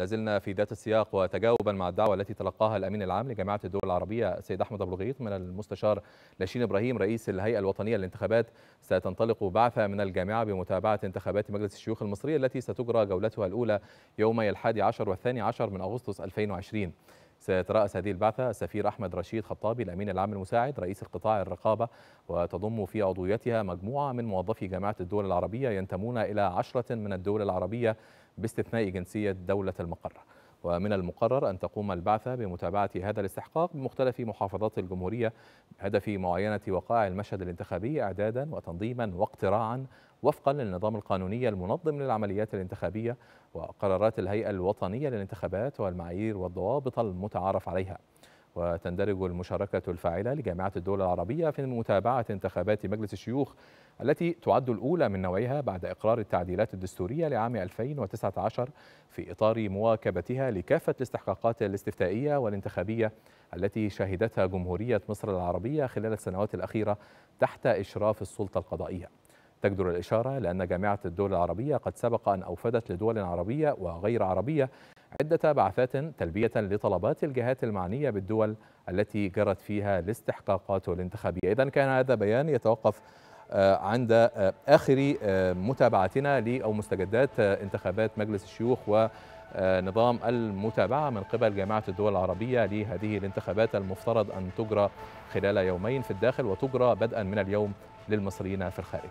لازلنا في ذات السياق وتجاوبا مع الدعوه التي تلقاها الامين العام لجامعه الدول العربيه السيد احمد ابو الغيط من المستشار لاشين ابراهيم رئيس الهيئه الوطنيه للانتخابات ستنطلق بعثه من الجامعه بمتابعه انتخابات مجلس الشيوخ المصري التي ستجرى جولتها الاولى يومي الحادي عشر والثاني عشر من اغسطس 2020 سيترأس هذه البعثة السفير أحمد رشيد خطابي الأمين العام المساعد رئيس القطاع الرقابة وتضم في عضويتها مجموعة من موظفي جامعة الدول العربية ينتمون إلى عشرة من الدول العربية باستثناء جنسية دولة المقر ومن المقرر أن تقوم البعثة بمتابعة هذا الاستحقاق بمختلف محافظات الجمهورية بهدف معاينة وقائع المشهد الانتخابي إعدادا وتنظيما واقتراعا وفقا للنظام القانوني المنظم للعمليات الانتخابية وقرارات الهيئة الوطنية للانتخابات والمعايير والضوابط المتعارف عليها وتندرج المشاركة الفاعلة لجامعة الدول العربية في متابعة انتخابات مجلس الشيوخ التي تعد الأولى من نوعها بعد إقرار التعديلات الدستورية لعام 2019 في إطار مواكبتها لكافة الاستحقاقات الاستفتائية والانتخابية التي شهدتها جمهورية مصر العربية خلال السنوات الأخيرة تحت إشراف السلطة القضائية تجدر الإشارة لأن جامعة الدول العربية قد سبق أن أوفدت لدول عربية وغير عربية عدة بعثات تلبية لطلبات الجهات المعنية بالدول التي جرت فيها الاستحقاقات الانتخابية إذا كان هذا بيان يتوقف آه، عند آه، آخر آه، متابعتنا ل أو مستجدات انتخابات مجلس الشيوخ و نظام المتابعة من قبل جامعة الدول العربية لهذه الانتخابات المفترض أن تجرى خلال يومين في الداخل وتجرى بدءا من اليوم للمصريين في الخارج